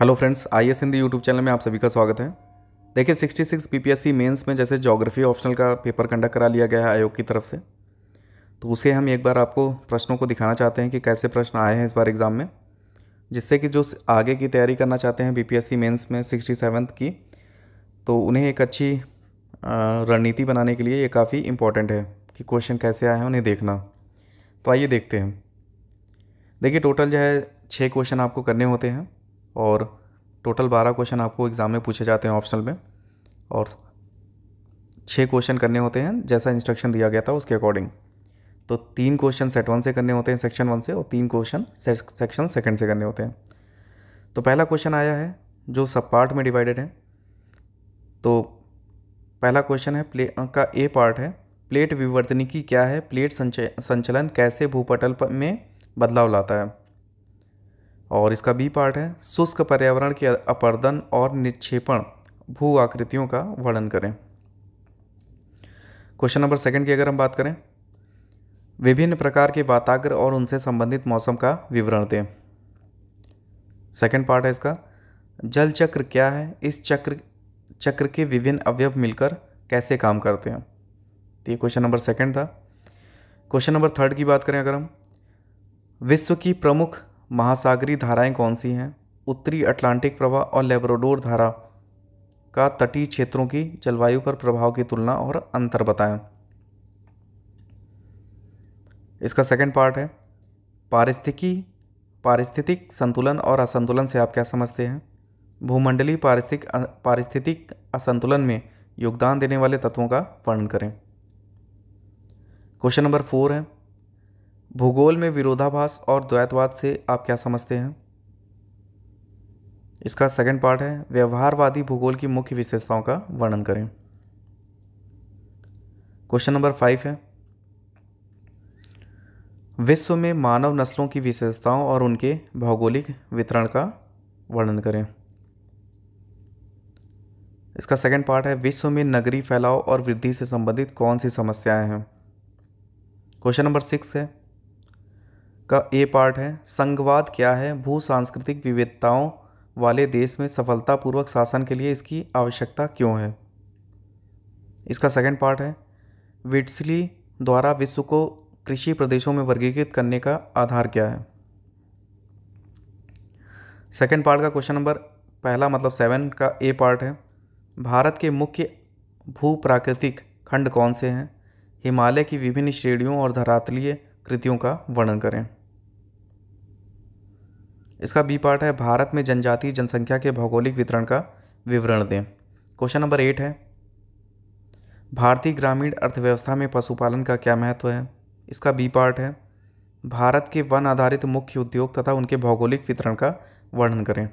hello friends I S Hindi YouTube channel में आप सभी का स्वागत है देखिए 66 पीपीएससी मेन्स में जैसे ज्योग्राफी ऑप्शनल का पेपर कंडक्ट करा लिया गया है आयोग की तरफ से तो उसे हम एक बार आपको प्रश्नों को दिखाना चाहते हैं कि कैसे प्रश्न आए हैं इस बार एग्ज़ाम में जिससे कि जो आगे की तैयारी करना चाहते हैं बी मेंस में सिक्सटी की तो उन्हें एक अच्छी रणनीति बनाने के लिए ये काफ़ी इंपॉर्टेंट है कि क्वेश्चन कैसे आए हैं उन्हें देखना तो आइए देखते हैं देखिए टोटल जो है छः क्वेश्चन आपको करने होते हैं और टोटल बारह क्वेश्चन आपको एग्ज़ाम में पूछे जाते हैं ऑप्शनल में और छः क्वेश्चन करने होते हैं जैसा इंस्ट्रक्शन दिया गया था उसके अकॉर्डिंग तो तीन क्वेश्चन सेट वन से करने होते हैं सेक्शन वन से और तीन क्वेश्चन सेक्शन सेकंड से करने होते हैं तो पहला क्वेश्चन आया है जो सब पार्ट में डिवाइडेड है तो पहला क्वेश्चन है प्ले का ए पार्ट है प्लेट विवर्तनिकी क्या है प्लेट संचय संचलन कैसे भूपटल में बदलाव लाता है और इसका बी पार्ट है शुष्क पर्यावरण के अपर्दन और निक्षेपण भू आकृतियों का वर्णन करें क्वेश्चन नंबर सेकंड की अगर हम बात करें विभिन्न प्रकार के वाताग्र और उनसे संबंधित मौसम का विवरण दें सेकंड पार्ट है इसका जल चक्र क्या है इस चक्र चक्र के विभिन्न अवयव मिलकर कैसे काम करते हैं तो ये क्वेश्चन नंबर सेकंड था क्वेश्चन नंबर थर्ड की बात करें अगर हम विश्व की प्रमुख महासागरीय धाराएं कौन सी हैं उत्तरी अटलांटिक प्रवाह और लेब्रोडोर धारा का तटीय क्षेत्रों की जलवायु पर प्रभाव की तुलना और अंतर बताएं इसका सेकंड पार्ट है पारिस्थिकी पारिस्थितिक संतुलन और असंतुलन से आप क्या समझते हैं भूमंडलीय पारिस्थितिक पारिस्थितिक असंतुलन में योगदान देने वाले तत्वों का वर्णन करें क्वेश्चन नंबर फोर है भूगोल में विरोधाभास और द्वैतवाद से आप क्या समझते हैं इसका सेकंड पार्ट है व्यवहारवादी भूगोल की मुख्य विशेषताओं का वर्णन करें क्वेश्चन नंबर फाइव है विश्व में मानव नस्लों की विशेषताओं और उनके भौगोलिक वितरण का वर्णन करें इसका सेकंड पार्ट है विश्व में नगरी फैलाव और वृद्धि से संबंधित कौन सी समस्याएं हैं क्वेश्चन नंबर सिक्स है का ए पार्ट है संघवाद क्या है भू सांस्कृतिक विविधताओं वाले देश में सफलतापूर्वक शासन के लिए इसकी आवश्यकता क्यों है इसका सेकंड पार्ट है विट्सली द्वारा विश्व को कृषि प्रदेशों में वर्गीकृत करने का आधार क्या है सेकंड पार्ट का क्वेश्चन नंबर पहला मतलब सेवन का ए पार्ट है भारत के मुख्य भू प्राकृतिक खंड कौन से हैं हिमालय की विभिन्न श्रेणियों और धरातलीय कृतियों का वर्णन करें इसका बी पार्ट है भारत में जनजातीय जनसंख्या के भौगोलिक वितरण का विवरण दें क्वेश्चन नंबर एट है भारतीय ग्रामीण अर्थव्यवस्था में पशुपालन का क्या महत्व है इसका बी पार्ट है भारत के वन आधारित मुख्य उद्योग तथा उनके भौगोलिक वितरण का वर्णन करें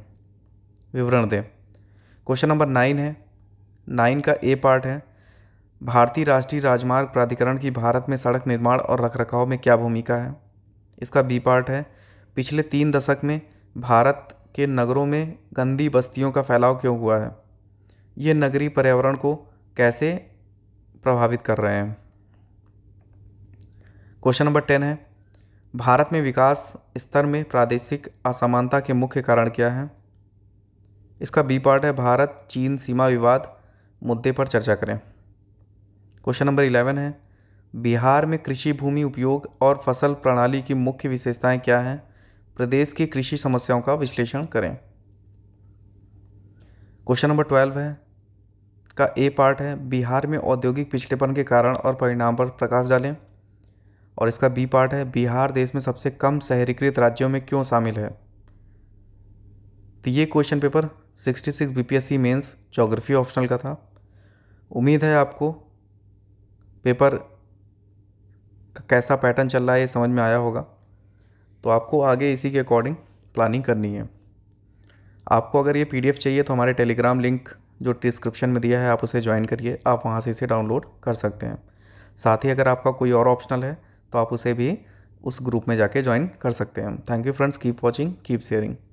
विवरण दें क्वेश्चन नंबर नाइन है नाइन का ए पार्ट है भारतीय राष्ट्रीय राजमार्ग प्राधिकरण की भारत में सड़क निर्माण और रखरखाव में क्या भूमिका है इसका बी पार्ट है पिछले तीन दशक में भारत के नगरों में गंदी बस्तियों का फैलाव क्यों हुआ है ये नगरीय पर्यावरण को कैसे प्रभावित कर रहे हैं क्वेश्चन नंबर टेन है भारत में विकास स्तर में प्रादेशिक असमानता के मुख्य कारण क्या हैं इसका बी पार्ट है भारत चीन सीमा विवाद मुद्दे पर चर्चा करें क्वेश्चन नंबर इलेवन है बिहार में कृषि भूमि उपयोग और फसल प्रणाली की मुख्य विशेषताएं क्या हैं प्रदेश की कृषि समस्याओं का विश्लेषण करें क्वेश्चन नंबर ट्वेल्व है का ए पार्ट है बिहार में औद्योगिक पिछड़ेपन के कारण और परिणाम पर प्रकाश डालें और इसका बी पार्ट है बिहार देश में सबसे कम शहरीकृत राज्यों में क्यों शामिल है तो ये question paper 66 BPSC mains geography optional का था उम्मीद है आपको पेपर का कैसा पैटर्न चल रहा है ये समझ में आया होगा तो आपको आगे इसी के अकॉर्डिंग प्लानिंग करनी है आपको अगर ये पीडीएफ चाहिए तो हमारे टेलीग्राम लिंक जो डिस्क्रिप्शन में दिया है आप उसे ज्वाइन करिए आप वहाँ से इसे डाउनलोड कर सकते हैं साथ ही अगर आपका कोई और ऑप्शनल है तो आप उसे भी उस ग्रुप में जाके ज्वाइन कर सकते हैं thank you friends keep watching keep sharing